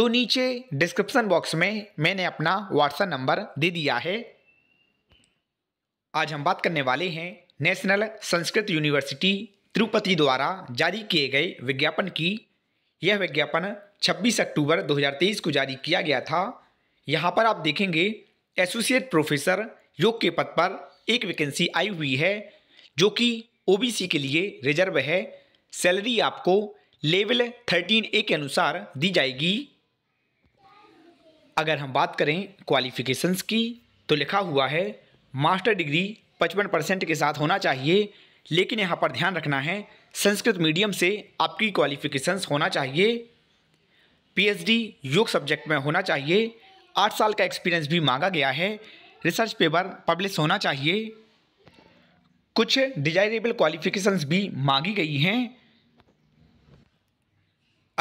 तो नीचे description box में मैंने अपना व्हाट्सएप नंबर दे दिया है आज हम बात करने वाले हैं नेशनल संस्कृत यूनिवर्सिटी तिरुपति द्वारा जारी किए गए विज्ञापन की यह विज्ञापन 26 अक्टूबर 2023 को जारी किया गया था यहाँ पर आप देखेंगे एसोसिएट प्रोफेसर योग के पद पर एक वैकेंसी आई हुई है जो कि ओबीसी के लिए रिजर्व है सैलरी आपको लेवल थर्टीन ए के अनुसार दी जाएगी अगर हम बात करें क्वालिफ़िकेशंस की तो लिखा हुआ है मास्टर डिग्री पचपन परसेंट के साथ होना चाहिए लेकिन यहाँ पर ध्यान रखना है संस्कृत मीडियम से आपकी क्वालिफ़िकेशंस होना चाहिए पीएचडी योग सब्जेक्ट में होना चाहिए आठ साल का एक्सपीरियंस भी मांगा गया है रिसर्च पेपर पब्लिश होना चाहिए कुछ डिजायरेबल क्वालिफ़िकेशंस भी मांगी गई हैं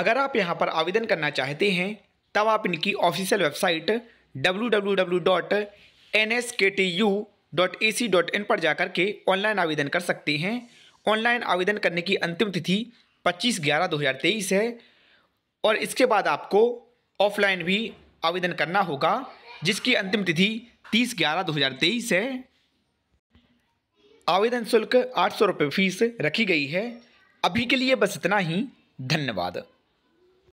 अगर आप यहाँ पर आवेदन करना चाहते हैं तब आप इनकी ऑफिशियल वेबसाइट www.nsktu.ac.in पर जाकर के ऑनलाइन आवेदन कर सकते हैं ऑनलाइन आवेदन करने की अंतिम तिथि 25 ग्यारह 2023 है और इसके बाद आपको ऑफलाइन भी आवेदन करना होगा जिसकी अंतिम तिथि 30 ग्यारह 2023 है आवेदन शुल्क आठ सौ रुपये फीस रखी गई है अभी के लिए बस इतना ही धन्यवाद